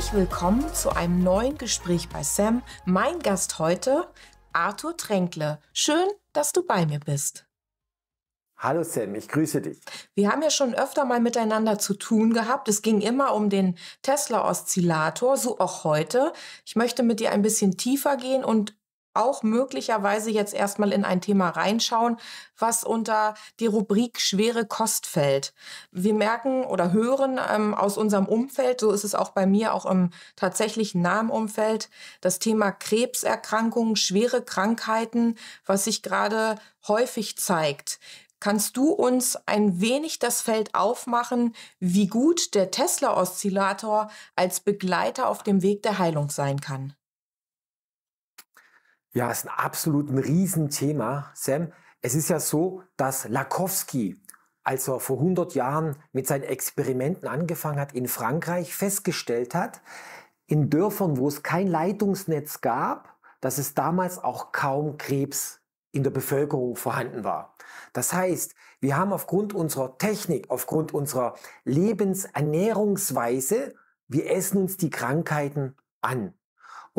herzlich willkommen zu einem neuen Gespräch bei Sam. Mein Gast heute, Arthur Tränkle. Schön, dass du bei mir bist. Hallo Sam, ich grüße dich. Wir haben ja schon öfter mal miteinander zu tun gehabt. Es ging immer um den Tesla-Oszillator, so auch heute. Ich möchte mit dir ein bisschen tiefer gehen und auch möglicherweise jetzt erstmal in ein Thema reinschauen, was unter die Rubrik schwere Kost fällt. Wir merken oder hören ähm, aus unserem Umfeld, so ist es auch bei mir, auch im tatsächlichen nahen das Thema Krebserkrankungen, schwere Krankheiten, was sich gerade häufig zeigt. Kannst du uns ein wenig das Feld aufmachen, wie gut der Tesla-Oszillator als Begleiter auf dem Weg der Heilung sein kann? Ja, ist ein absolut ein Riesenthema, Sam. Es ist ja so, dass Lakowski, als er vor 100 Jahren mit seinen Experimenten angefangen hat in Frankreich, festgestellt hat, in Dörfern, wo es kein Leitungsnetz gab, dass es damals auch kaum Krebs in der Bevölkerung vorhanden war. Das heißt, wir haben aufgrund unserer Technik, aufgrund unserer Lebensernährungsweise, wir essen uns die Krankheiten an.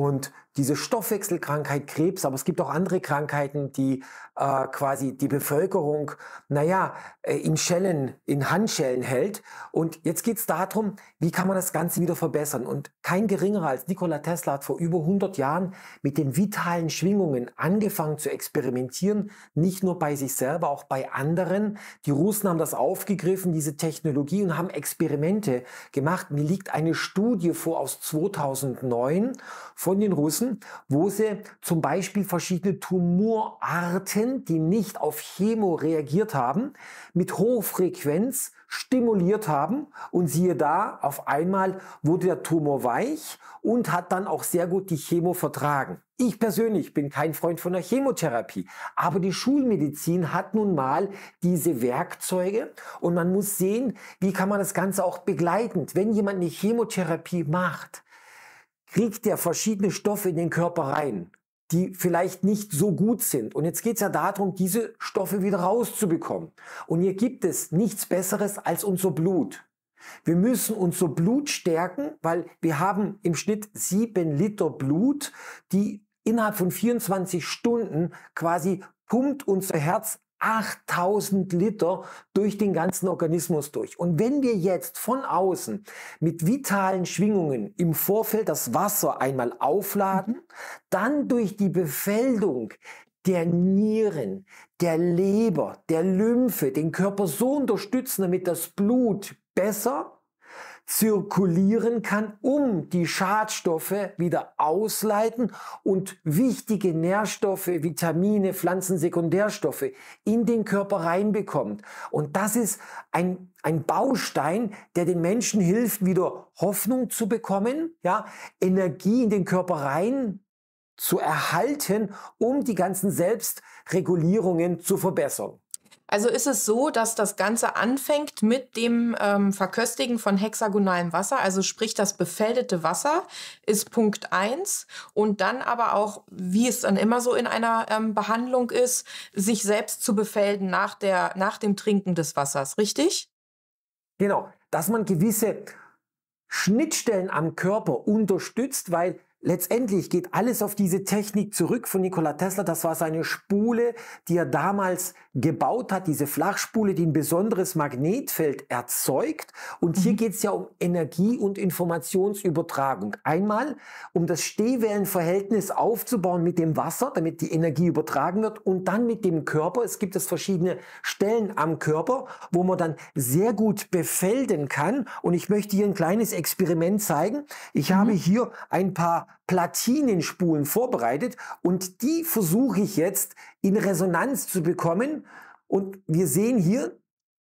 Und diese Stoffwechselkrankheit, Krebs, aber es gibt auch andere Krankheiten, die äh, quasi die Bevölkerung, naja, äh, in Schellen, in Handschellen hält. Und jetzt geht es darum, wie kann man das Ganze wieder verbessern? Und kein geringerer als Nikola Tesla hat vor über 100 Jahren mit den vitalen Schwingungen angefangen zu experimentieren, nicht nur bei sich selber, auch bei anderen. Die Russen haben das aufgegriffen, diese Technologie, und haben Experimente gemacht. Mir liegt eine Studie vor aus 2009 von von den Russen, wo sie zum Beispiel verschiedene Tumorarten, die nicht auf Chemo reagiert haben, mit Hochfrequenz stimuliert haben und siehe da, auf einmal wurde der Tumor weich und hat dann auch sehr gut die Chemo vertragen. Ich persönlich bin kein Freund von der Chemotherapie, aber die Schulmedizin hat nun mal diese Werkzeuge und man muss sehen, wie kann man das Ganze auch begleitend, wenn jemand eine Chemotherapie macht, kriegt er verschiedene Stoffe in den Körper rein, die vielleicht nicht so gut sind. Und jetzt geht es ja darum, diese Stoffe wieder rauszubekommen. Und hier gibt es nichts Besseres als unser Blut. Wir müssen unser Blut stärken, weil wir haben im Schnitt sieben Liter Blut, die innerhalb von 24 Stunden quasi pumpt unser Herz 8000 Liter durch den ganzen Organismus durch. Und wenn wir jetzt von außen mit vitalen Schwingungen im Vorfeld das Wasser einmal aufladen, mhm. dann durch die Befeldung der Nieren, der Leber, der Lymphe den Körper so unterstützen, damit das Blut besser zirkulieren kann, um die Schadstoffe wieder ausleiten und wichtige Nährstoffe, Vitamine, Pflanzensekundärstoffe in den Körper reinbekommt. Und das ist ein, ein Baustein, der den Menschen hilft, wieder Hoffnung zu bekommen, ja, Energie in den Körper rein zu erhalten, um die ganzen Selbstregulierungen zu verbessern. Also ist es so, dass das Ganze anfängt mit dem ähm, Verköstigen von hexagonalem Wasser, also sprich das befeldete Wasser ist Punkt 1 und dann aber auch, wie es dann immer so in einer ähm, Behandlung ist, sich selbst zu befelden nach, der, nach dem Trinken des Wassers, richtig? Genau, dass man gewisse Schnittstellen am Körper unterstützt, weil Letztendlich geht alles auf diese Technik zurück von Nikola Tesla. Das war seine Spule, die er damals gebaut hat, diese Flachspule, die ein besonderes Magnetfeld erzeugt. Und hier mhm. geht es ja um Energie- und Informationsübertragung. Einmal, um das Stehwellenverhältnis aufzubauen mit dem Wasser, damit die Energie übertragen wird. Und dann mit dem Körper. Es gibt es verschiedene Stellen am Körper, wo man dann sehr gut befelden kann. Und ich möchte hier ein kleines Experiment zeigen. Ich mhm. habe hier ein paar Platinenspulen vorbereitet und die versuche ich jetzt in Resonanz zu bekommen. Und wir sehen hier,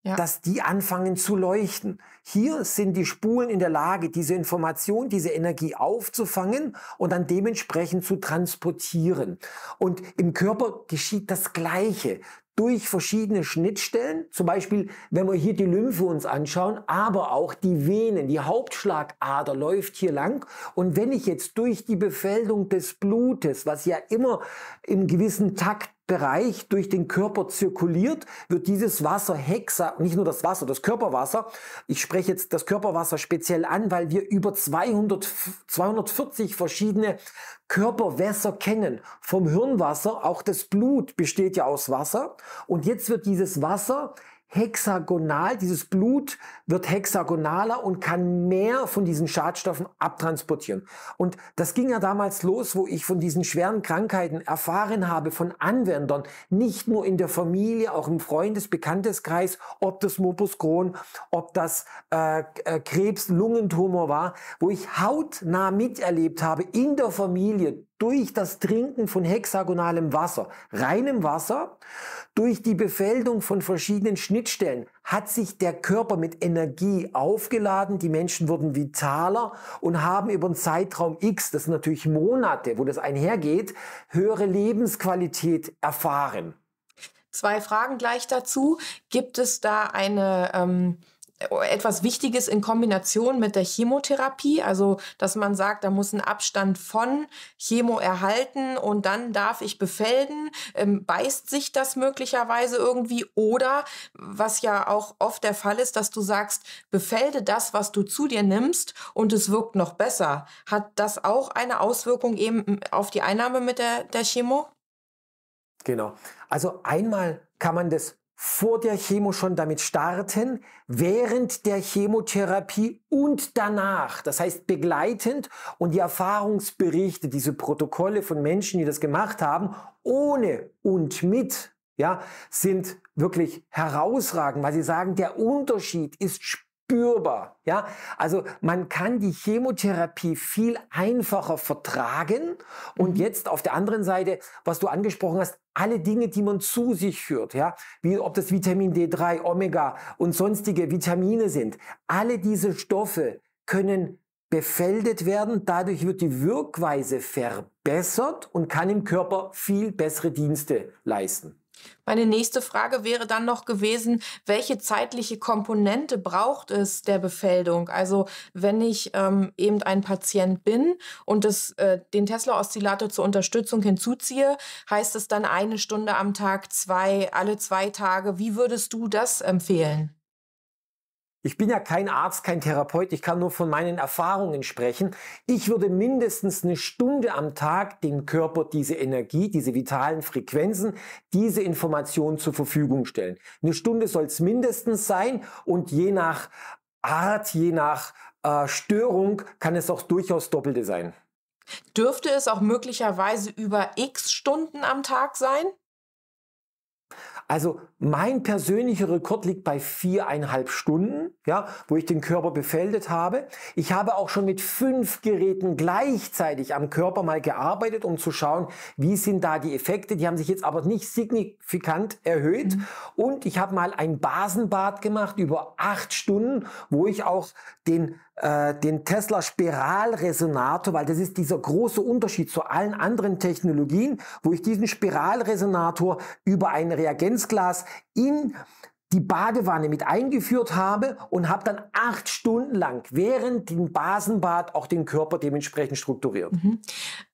ja. dass die anfangen zu leuchten. Hier sind die Spulen in der Lage, diese Information, diese Energie aufzufangen und dann dementsprechend zu transportieren. Und im Körper geschieht das Gleiche durch verschiedene Schnittstellen, zum Beispiel wenn wir hier die Lymphe uns anschauen, aber auch die Venen, die Hauptschlagader läuft hier lang und wenn ich jetzt durch die Befeldung des Blutes, was ja immer im gewissen Takt Bereich durch den Körper zirkuliert, wird dieses Wasser Hexa, nicht nur das Wasser, das Körperwasser, ich spreche jetzt das Körperwasser speziell an, weil wir über 200, 240 verschiedene Körperwässer kennen. Vom Hirnwasser, auch das Blut besteht ja aus Wasser. Und jetzt wird dieses Wasser hexagonal, dieses Blut wird hexagonaler und kann mehr von diesen Schadstoffen abtransportieren. Und das ging ja damals los, wo ich von diesen schweren Krankheiten erfahren habe von Anwendern, nicht nur in der Familie, auch im Freundes-, Bekannteskreis, ob das Morbus Crohn, ob das äh, äh Krebs, Lungentumor war, wo ich hautnah miterlebt habe in der Familie durch das Trinken von hexagonalem Wasser, reinem Wasser, durch die Befeldung von verschiedenen Schnittstellen hat sich der Körper mit Energie aufgeladen, die Menschen wurden vitaler und haben über einen Zeitraum X, das sind natürlich Monate, wo das einhergeht, höhere Lebensqualität erfahren. Zwei Fragen gleich dazu. Gibt es da eine... Ähm etwas Wichtiges in Kombination mit der Chemotherapie, also dass man sagt, da muss ein Abstand von Chemo erhalten und dann darf ich befelden, ähm, beißt sich das möglicherweise irgendwie oder was ja auch oft der Fall ist, dass du sagst, befelde das, was du zu dir nimmst und es wirkt noch besser. Hat das auch eine Auswirkung eben hm, auf die Einnahme mit der, der Chemo? Genau. Also einmal kann man das vor der Chemo schon damit starten, während der Chemotherapie und danach. Das heißt begleitend und die Erfahrungsberichte, diese Protokolle von Menschen, die das gemacht haben, ohne und mit, ja, sind wirklich herausragend, weil sie sagen, der Unterschied ist spürbar spürbar. Ja, also man kann die Chemotherapie viel einfacher vertragen. Und mhm. jetzt auf der anderen Seite, was du angesprochen hast, alle Dinge, die man zu sich führt, ja, wie ob das Vitamin D3, Omega und sonstige Vitamine sind, alle diese Stoffe können befeldet werden. Dadurch wird die Wirkweise verbessert und kann im Körper viel bessere Dienste leisten. Meine nächste Frage wäre dann noch gewesen, welche zeitliche Komponente braucht es der Befeldung? Also wenn ich ähm, eben ein Patient bin und das, äh, den Tesla-Oszillator zur Unterstützung hinzuziehe, heißt es dann eine Stunde am Tag, zwei, alle zwei Tage. Wie würdest du das empfehlen? Ich bin ja kein Arzt, kein Therapeut, ich kann nur von meinen Erfahrungen sprechen. Ich würde mindestens eine Stunde am Tag dem Körper diese Energie, diese vitalen Frequenzen, diese Informationen zur Verfügung stellen. Eine Stunde soll es mindestens sein und je nach Art, je nach äh, Störung kann es auch durchaus doppelte sein. Dürfte es auch möglicherweise über x Stunden am Tag sein? Also mein persönlicher Rekord liegt bei viereinhalb Stunden, ja, wo ich den Körper befeldet habe. Ich habe auch schon mit fünf Geräten gleichzeitig am Körper mal gearbeitet, um zu schauen, wie sind da die Effekte. Die haben sich jetzt aber nicht signifikant erhöht. Mhm. Und ich habe mal ein Basenbad gemacht über acht Stunden, wo ich auch den äh, den Tesla Spiralresonator, weil das ist dieser große Unterschied zu allen anderen Technologien, wo ich diesen Spiralresonator über ein Reagenzglas in die Badewanne mit eingeführt habe und habe dann acht Stunden lang während dem Basenbad auch den Körper dementsprechend strukturiert. Mhm.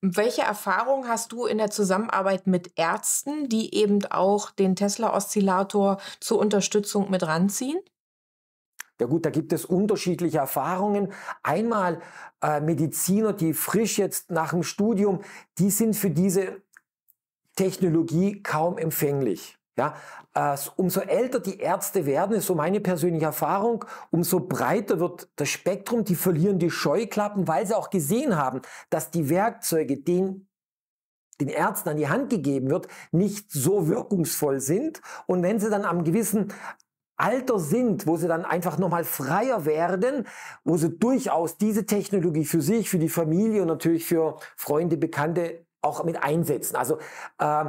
Welche Erfahrung hast du in der Zusammenarbeit mit Ärzten, die eben auch den Tesla-Oszillator zur Unterstützung mit ranziehen? Ja gut, da gibt es unterschiedliche Erfahrungen. Einmal äh, Mediziner, die frisch jetzt nach dem Studium, die sind für diese Technologie kaum empfänglich. Ja, äh, umso älter die Ärzte werden, ist so meine persönliche Erfahrung, umso breiter wird das Spektrum, die verlieren die Scheuklappen, weil sie auch gesehen haben, dass die Werkzeuge, den den Ärzten an die Hand gegeben wird, nicht so wirkungsvoll sind. Und wenn sie dann am gewissen Alter sind, wo sie dann einfach nochmal freier werden, wo sie durchaus diese Technologie für sich, für die Familie und natürlich für Freunde, Bekannte auch mit einsetzen. Also äh,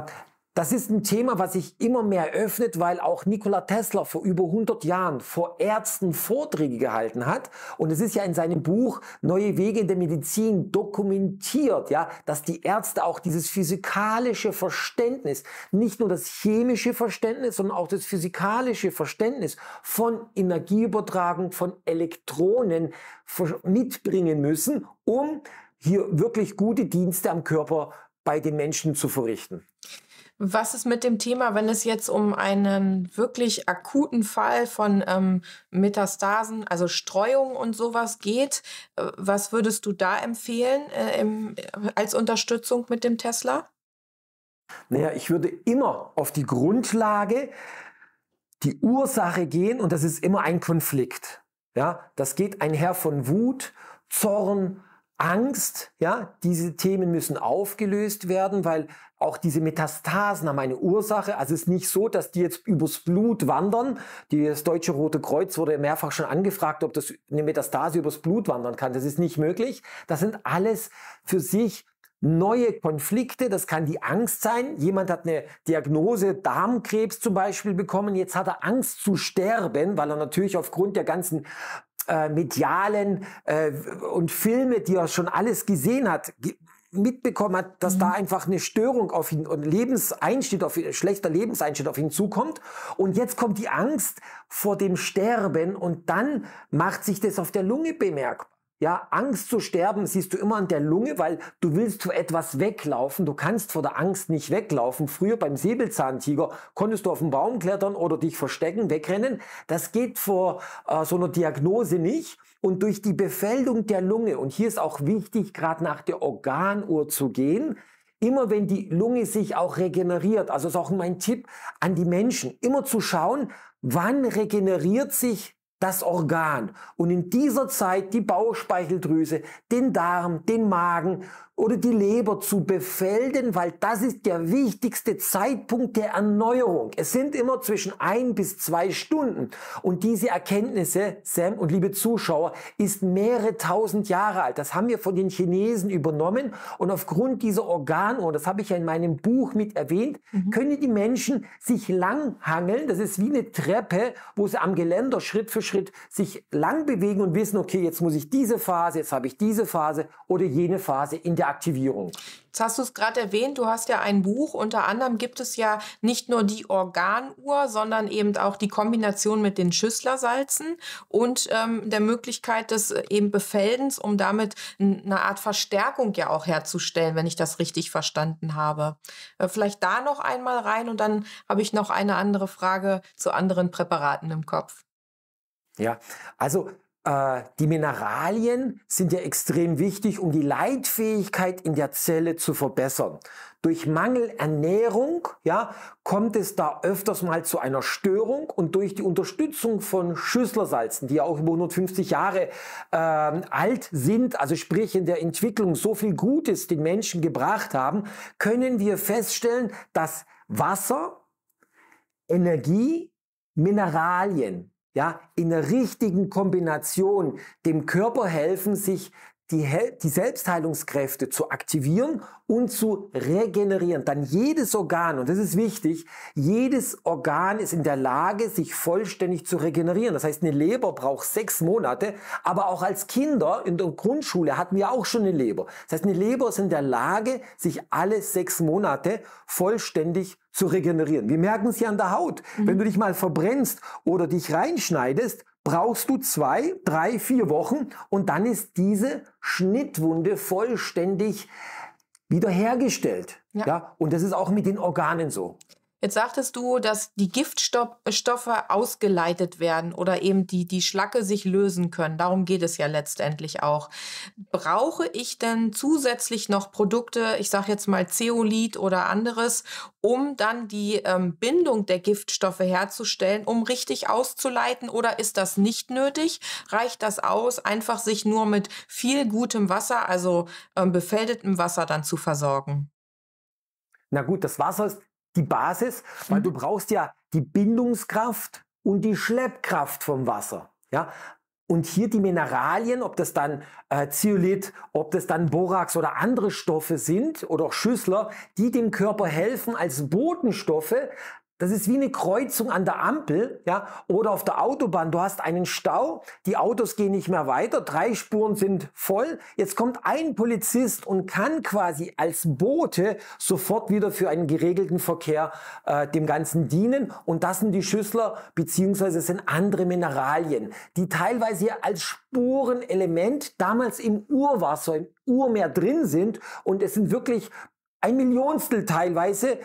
das ist ein Thema, was sich immer mehr öffnet, weil auch Nikola Tesla vor über 100 Jahren vor Ärzten Vorträge gehalten hat. Und es ist ja in seinem Buch Neue Wege in der Medizin dokumentiert, ja, dass die Ärzte auch dieses physikalische Verständnis, nicht nur das chemische Verständnis, sondern auch das physikalische Verständnis von Energieübertragung von Elektronen mitbringen müssen, um hier wirklich gute Dienste am Körper bei den Menschen zu verrichten. Was ist mit dem Thema, wenn es jetzt um einen wirklich akuten Fall von ähm, Metastasen, also Streuung und sowas geht? Äh, was würdest du da empfehlen äh, im, äh, als Unterstützung mit dem Tesla? Naja, ich würde immer auf die Grundlage, die Ursache gehen und das ist immer ein Konflikt. Ja, das geht einher von Wut, Zorn, Angst, ja, diese Themen müssen aufgelöst werden, weil auch diese Metastasen haben eine Ursache. Also es ist nicht so, dass die jetzt übers Blut wandern. Das Deutsche Rote Kreuz wurde mehrfach schon angefragt, ob das eine Metastase übers Blut wandern kann. Das ist nicht möglich. Das sind alles für sich neue Konflikte. Das kann die Angst sein. Jemand hat eine Diagnose Darmkrebs zum Beispiel bekommen. Jetzt hat er Angst zu sterben, weil er natürlich aufgrund der ganzen äh, medialen äh, und Filme, die er schon alles gesehen hat, mitbekommen hat, dass mhm. da einfach eine Störung auf ihn und Lebenseinschnitt, auf ihn, schlechter Lebenseinschnitt auf ihn zukommt. Und jetzt kommt die Angst vor dem Sterben und dann macht sich das auf der Lunge bemerkbar. Ja, Angst zu sterben siehst du immer an der Lunge, weil du willst vor etwas weglaufen. Du kannst vor der Angst nicht weglaufen. Früher beim Säbelzahntiger konntest du auf den Baum klettern oder dich verstecken, wegrennen. Das geht vor äh, so einer Diagnose nicht. Und durch die Befeldung der Lunge, und hier ist auch wichtig, gerade nach der Organuhr zu gehen, immer wenn die Lunge sich auch regeneriert, also ist auch mein Tipp an die Menschen, immer zu schauen, wann regeneriert sich das Organ und in dieser Zeit die Bauchspeicheldrüse, den Darm, den Magen oder die Leber zu befelden, weil das ist der wichtigste Zeitpunkt der Erneuerung. Es sind immer zwischen ein bis zwei Stunden und diese Erkenntnisse, Sam und liebe Zuschauer, ist mehrere tausend Jahre alt. Das haben wir von den Chinesen übernommen und aufgrund dieser Organuhr, das habe ich ja in meinem Buch mit erwähnt, mhm. können die Menschen sich langhangeln. Das ist wie eine Treppe, wo sie am Geländer Schritt für Schritt sich lang bewegen und wissen, okay, jetzt muss ich diese Phase, jetzt habe ich diese Phase oder jene Phase in der Aktivierung. Jetzt hast du es gerade erwähnt, du hast ja ein Buch. Unter anderem gibt es ja nicht nur die Organuhr, sondern eben auch die Kombination mit den Schüsslersalzen und ähm, der Möglichkeit des äh, eben Befeldens, um damit eine Art Verstärkung ja auch herzustellen, wenn ich das richtig verstanden habe. Äh, vielleicht da noch einmal rein und dann habe ich noch eine andere Frage zu anderen Präparaten im Kopf. Ja, also äh, die Mineralien sind ja extrem wichtig, um die Leitfähigkeit in der Zelle zu verbessern. Durch Mangelernährung ja, kommt es da öfters mal zu einer Störung und durch die Unterstützung von Schüsslersalzen, die ja auch über 150 Jahre äh, alt sind, also sprich in der Entwicklung so viel Gutes den Menschen gebracht haben, können wir feststellen, dass Wasser, Energie, Mineralien ja, in der richtigen Kombination dem Körper helfen, sich die, die Selbstheilungskräfte zu aktivieren und zu regenerieren. Dann jedes Organ, und das ist wichtig, jedes Organ ist in der Lage, sich vollständig zu regenerieren. Das heißt, eine Leber braucht sechs Monate, aber auch als Kinder in der Grundschule hatten wir auch schon eine Leber. Das heißt, eine Leber ist in der Lage, sich alle sechs Monate vollständig zu regenerieren. Wir merken es ja an der Haut. Mhm. Wenn du dich mal verbrennst oder dich reinschneidest, brauchst du zwei, drei, vier Wochen und dann ist diese Schnittwunde vollständig wiederhergestellt. Ja. ja. und das ist auch mit den Organen so. Jetzt sagtest du, dass die Giftstoffe äh, ausgeleitet werden oder eben die, die Schlacke sich lösen können. Darum geht es ja letztendlich auch. Brauche ich denn zusätzlich noch Produkte, ich sage jetzt mal Zeolit oder anderes, um dann die ähm, Bindung der Giftstoffe herzustellen, um richtig auszuleiten? Oder ist das nicht nötig? Reicht das aus, einfach sich nur mit viel gutem Wasser, also ähm, befeldetem Wasser dann zu versorgen? Na gut, das Wasser ist die Basis, weil mhm. du brauchst ja die Bindungskraft und die Schleppkraft vom Wasser. Ja? Und hier die Mineralien, ob das dann äh, Zeolit, ob das dann Borax oder andere Stoffe sind oder auch Schüssler, die dem Körper helfen als Botenstoffe das ist wie eine Kreuzung an der Ampel ja, oder auf der Autobahn. Du hast einen Stau, die Autos gehen nicht mehr weiter, drei Spuren sind voll. Jetzt kommt ein Polizist und kann quasi als Bote sofort wieder für einen geregelten Verkehr äh, dem Ganzen dienen. Und das sind die Schüssler bzw. sind andere Mineralien, die teilweise als Spurenelement damals im Urwasser, im Urmeer drin sind. Und es sind wirklich ein Millionstel teilweise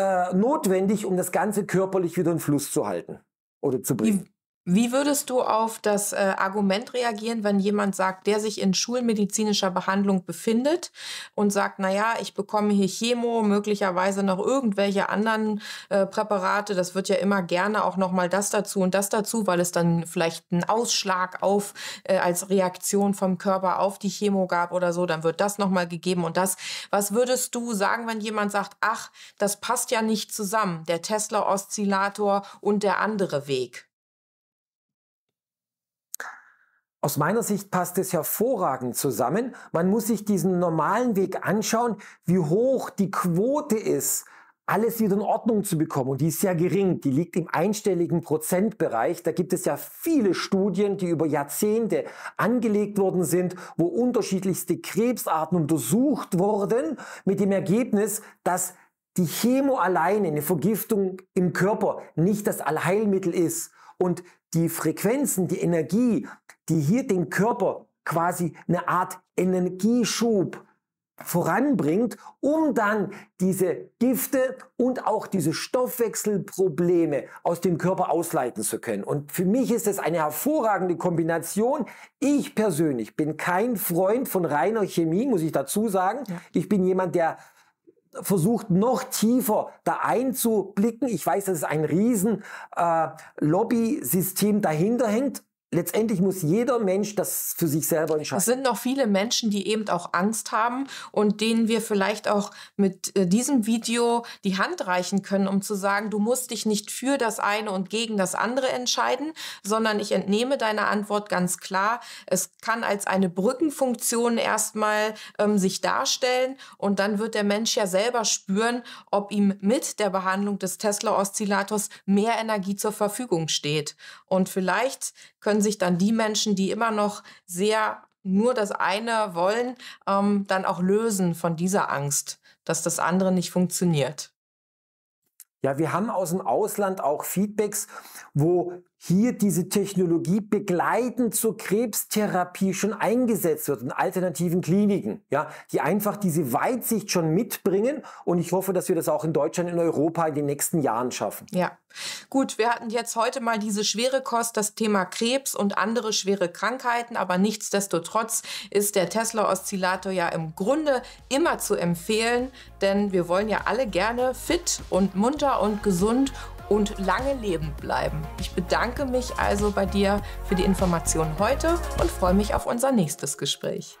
äh, notwendig, um das Ganze körperlich wieder in Fluss zu halten oder zu bringen. Wie würdest du auf das äh, Argument reagieren, wenn jemand sagt, der sich in schulmedizinischer Behandlung befindet und sagt, naja, ich bekomme hier Chemo, möglicherweise noch irgendwelche anderen äh, Präparate, das wird ja immer gerne auch nochmal das dazu und das dazu, weil es dann vielleicht einen Ausschlag auf äh, als Reaktion vom Körper auf die Chemo gab oder so, dann wird das nochmal gegeben und das. Was würdest du sagen, wenn jemand sagt, ach, das passt ja nicht zusammen, der Tesla-Oszillator und der andere Weg? Aus meiner Sicht passt es hervorragend zusammen. Man muss sich diesen normalen Weg anschauen, wie hoch die Quote ist, alles wieder in Ordnung zu bekommen. Und die ist sehr gering, die liegt im einstelligen Prozentbereich. Da gibt es ja viele Studien, die über Jahrzehnte angelegt worden sind, wo unterschiedlichste Krebsarten untersucht wurden, mit dem Ergebnis, dass die Chemo alleine, eine Vergiftung im Körper, nicht das Allheilmittel ist. Und die Frequenzen, die Energie, die hier den Körper quasi eine Art Energieschub voranbringt, um dann diese Gifte und auch diese Stoffwechselprobleme aus dem Körper ausleiten zu können. Und für mich ist es eine hervorragende Kombination. Ich persönlich bin kein Freund von reiner Chemie, muss ich dazu sagen. Ich bin jemand, der versucht noch tiefer da einzublicken. Ich weiß, dass es ein riesen äh, Lobby-System dahinter hängt letztendlich muss jeder Mensch das für sich selber entscheiden. Es sind noch viele Menschen, die eben auch Angst haben und denen wir vielleicht auch mit äh, diesem Video die Hand reichen können, um zu sagen, du musst dich nicht für das eine und gegen das andere entscheiden, sondern ich entnehme deine Antwort ganz klar. Es kann als eine Brückenfunktion erstmal ähm, sich darstellen und dann wird der Mensch ja selber spüren, ob ihm mit der Behandlung des Tesla-Oszillators mehr Energie zur Verfügung steht. Und vielleicht können können sich dann die Menschen, die immer noch sehr nur das eine wollen, ähm, dann auch lösen von dieser Angst, dass das andere nicht funktioniert. Ja, wir haben aus dem Ausland auch Feedbacks, wo hier diese Technologie begleitend zur Krebstherapie schon eingesetzt wird in alternativen Kliniken, ja, die einfach diese Weitsicht schon mitbringen und ich hoffe, dass wir das auch in Deutschland, in Europa in den nächsten Jahren schaffen. Ja, gut, wir hatten jetzt heute mal diese schwere Kost, das Thema Krebs und andere schwere Krankheiten, aber nichtsdestotrotz ist der Tesla-Oszillator ja im Grunde immer zu empfehlen, denn wir wollen ja alle gerne fit und munter und gesund und lange lebend bleiben. Ich bedanke mich also bei dir für die Information heute und freue mich auf unser nächstes Gespräch.